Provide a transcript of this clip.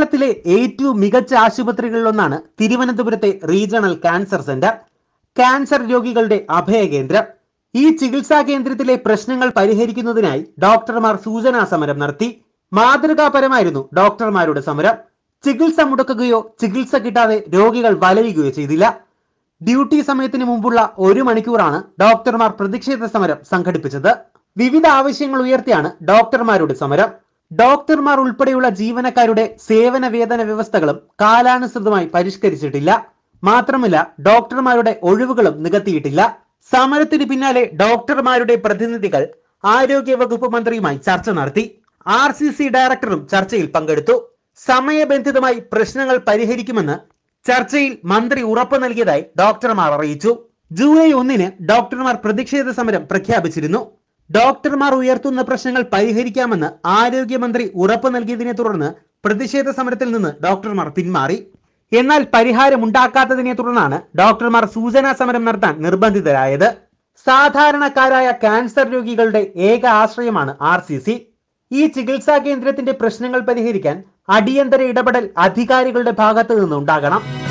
കേരളത്തിലെ ഏറ്റവും മികച്ച ആശുപത്രികളിലൊന്നാണ് തിരുവനന്തപുരത്തെ റീജിയണൽ ക്യാൻസർ സെന്റർ ക്യാൻസർ രോഗികളുടെ അഭയ കേന്ദ്രം ഈ ചികിത്സാ കേന്ദ്രത്തിലെ പ്രശ്നങ്ങൾ പരിഹരിക്കുന്നതിനായി ഡോക്ടർമാർ സൂചനാ സമരം നടത്തി മാതൃകാപരമായിരുന്നു ഡോക്ടർമാരുടെ സമരം ചികിത്സ മുടക്കുകയോ ചികിത്സ കിട്ടാതെ രോഗികൾ വലയുകയോ ചെയ്തില്ല ഡ്യൂട്ടി സമയത്തിന് മുമ്പുള്ള ഒരു മണിക്കൂറാണ് ഡോക്ടർമാർ പ്രതിഷേധ സമരം സംഘടിപ്പിച്ചത് വിവിധ ആവശ്യങ്ങൾ ഉയർത്തിയാണ് ഡോക്ടർമാരുടെ സമരം ഡോക്ടർമാർ ഉൾപ്പെടെയുള്ള ജീവനക്കാരുടെ സേവന വേതന വ്യവസ്ഥകളും കാലാനുസൃതമായി പരിഷ്കരിച്ചിട്ടില്ല മാത്രമല്ല ഡോക്ടർമാരുടെ ഒഴിവുകളും നികത്തിയിട്ടില്ല സമരത്തിന് പിന്നാലെ ഡോക്ടർമാരുടെ പ്രതിനിധികൾ ആരോഗ്യ വകുപ്പ് മന്ത്രിയുമായി ചർച്ച നടത്തി ആർ സി സി ഡയറക്ടറും ചർച്ചയിൽ പങ്കെടുത്തു സമയബന്ധിതമായി പ്രശ്നങ്ങൾ പരിഹരിക്കുമെന്ന് ചർച്ചയിൽ മന്ത്രി ഉറപ്പു നൽകിയതായി ഡോക്ടർമാർ അറിയിച്ചു ജൂലൈ ഒന്നിന് ഡോക്ടർമാർ പ്രതിഷേധ സമരം പ്രഖ്യാപിച്ചിരുന്നു ഡോക്ടർമാർ ഉയർത്തുന്ന പ്രശ്നങ്ങൾ പരിഹരിക്കാമെന്ന് ആരോഗ്യമന്ത്രി ഉറപ്പ് നൽകിയതിനെ തുടർന്ന് പ്രതിഷേധ സമരത്തിൽ നിന്ന് ഡോക്ടർമാർ പിന്മാറി എന്നാൽ പരിഹാരമുണ്ടാക്കാത്തതിനെ തുടർന്നാണ് ഡോക്ടർമാർ സൂചനാ സമരം നടത്താൻ നിർബന്ധിതരായത് സാധാരണക്കാരായ ക്യാൻസർ രോഗികളുടെ ഏക ആശ്രയമാണ് ആർ സി സി ഈ ചികിത്സാ കേന്ദ്രത്തിന്റെ പ്രശ്നങ്ങൾ പരിഹരിക്കാൻ അടിയന്തര ഇടപെടൽ അധികാരികളുടെ ഭാഗത്തു നിന്നുണ്ടാകണം